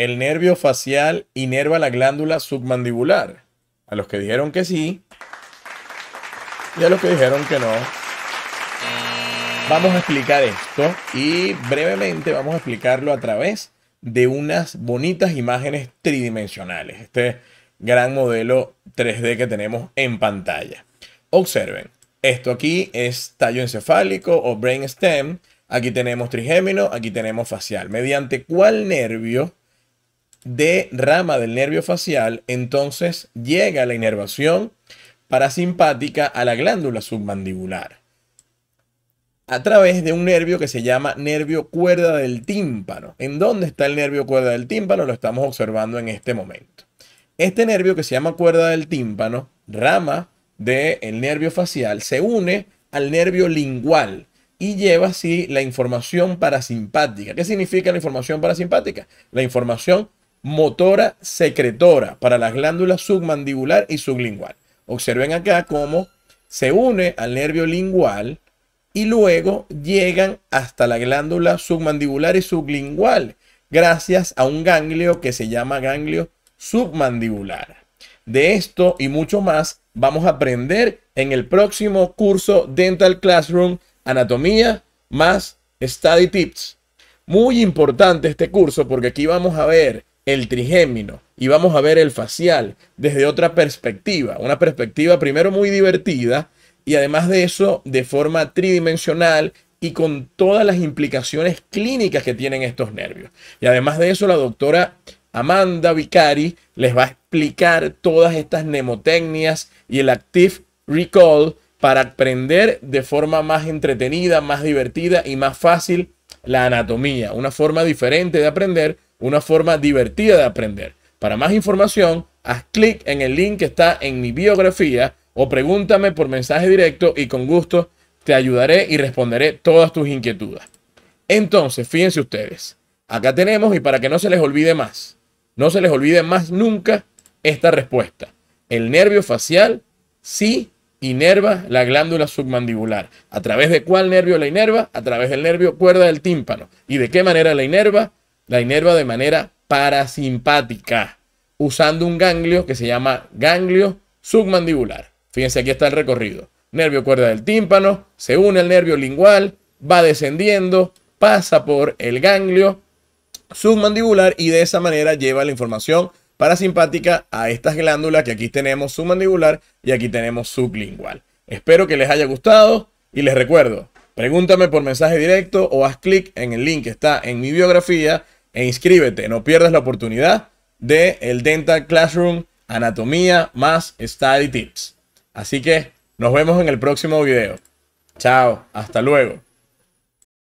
el nervio facial inerva la glándula submandibular? A los que dijeron que sí y a los que dijeron que no. Vamos a explicar esto y brevemente vamos a explicarlo a través de unas bonitas imágenes tridimensionales. Este gran modelo 3D que tenemos en pantalla. Observen, esto aquí es tallo encefálico o brain stem. Aquí tenemos trigémino, aquí tenemos facial. ¿Mediante cuál nervio de rama del nervio facial, entonces llega la inervación parasimpática a la glándula submandibular a través de un nervio que se llama nervio cuerda del tímpano. ¿En dónde está el nervio cuerda del tímpano? Lo estamos observando en este momento. Este nervio que se llama cuerda del tímpano, rama del nervio facial, se une al nervio lingual y lleva así la información parasimpática. ¿Qué significa la información parasimpática? La información motora secretora para las glándulas submandibular y sublingual. Observen acá cómo se une al nervio lingual y luego llegan hasta la glándula submandibular y sublingual gracias a un ganglio que se llama ganglio submandibular. De esto y mucho más vamos a aprender en el próximo curso Dental Classroom Anatomía más Study Tips. Muy importante este curso porque aquí vamos a ver el trigémino y vamos a ver el facial desde otra perspectiva, una perspectiva primero muy divertida y además de eso de forma tridimensional y con todas las implicaciones clínicas que tienen estos nervios. Y además de eso la doctora Amanda Vicari les va a explicar todas estas mnemotecnias y el Active Recall para aprender de forma más entretenida, más divertida y más fácil la anatomía, una forma diferente de aprender una forma divertida de aprender. Para más información, haz clic en el link que está en mi biografía o pregúntame por mensaje directo y con gusto te ayudaré y responderé todas tus inquietudes. Entonces, fíjense ustedes, acá tenemos y para que no se les olvide más, no se les olvide más nunca esta respuesta. El nervio facial sí inerva la glándula submandibular. ¿A través de cuál nervio la inerva? A través del nervio cuerda del tímpano. ¿Y de qué manera la inerva? la inerva de manera parasimpática, usando un ganglio que se llama ganglio submandibular. Fíjense, aquí está el recorrido. Nervio cuerda del tímpano, se une al nervio lingual, va descendiendo, pasa por el ganglio submandibular y de esa manera lleva la información parasimpática a estas glándulas que aquí tenemos submandibular y aquí tenemos sublingual. Espero que les haya gustado y les recuerdo, pregúntame por mensaje directo o haz clic en el link que está en mi biografía e inscríbete. No pierdas la oportunidad de el Dental Classroom Anatomía más Study Tips. Así que nos vemos en el próximo video. Chao, hasta luego.